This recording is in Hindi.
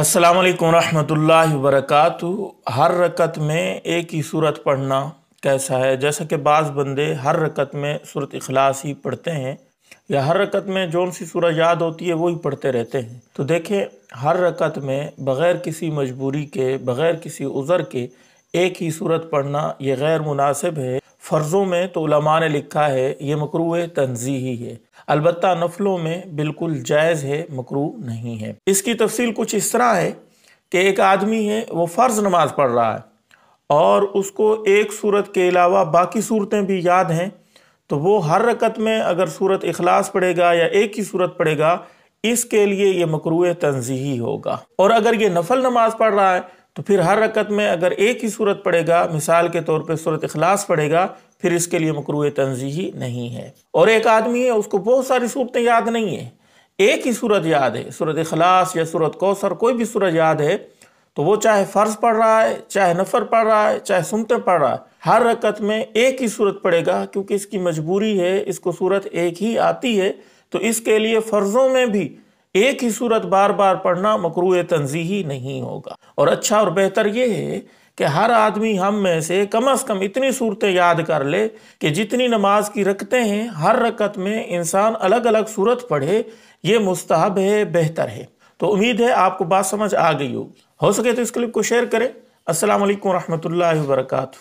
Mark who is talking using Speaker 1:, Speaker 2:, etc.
Speaker 1: अस्सलाम वालेकुम रहमतुल्लाहि वबरकातु हर रकत में एक ही सूरत पढ़ना कैसा है जैसा कि बाज़ बंदे हर रकत में सूरत अखलास ही पढ़ते हैं या हर रकत में जौन सी सूरत याद होती है वही पढ़ते रहते हैं तो देखें हर रकत में बग़ैर किसी मजबूरी के बग़ैर किसी उज़र के एक ही सूरत पढ़ना ये गैर मुनासिब है फ़र्ज़ों में तो उलमा ने लिखा है ये मकरू तनजीही है अलबत् नफलों में बिल्कुल जायज़ है मकरू नहीं है इसकी तफसील कुछ इस तरह है कि एक आदमी है वो फ़र्ज़ नमाज पढ़ रहा है और उसको एक सूरत के अलावा बाकी सूरतें भी याद हैं तो वो हर रकत में अगर सूरत अखलास पड़ेगा या एक ही सूरत पड़ेगा इसके लिए ये मकरू तनजीही होगा और अगर ये नफल नमाज पढ़ रहा है तो फिर हर रकत में अगर एक ही सूरत पड़ेगा मिसाल के तौर पर सूरत अखलास पड़ेगा फिर इसके लिए मकरू तनजीही नहीं है और एक आदमी है उसको बहुत सारी सूरतें याद नहीं है एक ही सूरत याद है सूरत अखलास या सूरत कौसर कोई भी सूरत याद है तो वो चाहे फ़र्ज पढ़ रहा है चाहे नफर पढ़ रहा है चाहे सुनते पढ़ रहा है हर रकत में एक ही सूरत पड़ेगा क्योंकि इसकी मजबूरी है इसको सूरत एक ही आती है तो इसके लिए फ़र्ज़ों में भी एक ही सूरत बार बार पढ़ना मकरू तनजीही नहीं होगा और अच्छा और बेहतर यह है कि हर आदमी हम में से कम अज़ कम इतनी सूरतें याद कर ले कि जितनी नमाज की रखते हैं हर रकत में इंसान अलग अलग सूरत पढ़े ये मुस्तहब है बेहतर है तो उम्मीद है आपको बात समझ आ गई होगी हो सके तो इस क्लिप को शेयर करें असलकम वरहमत वर्का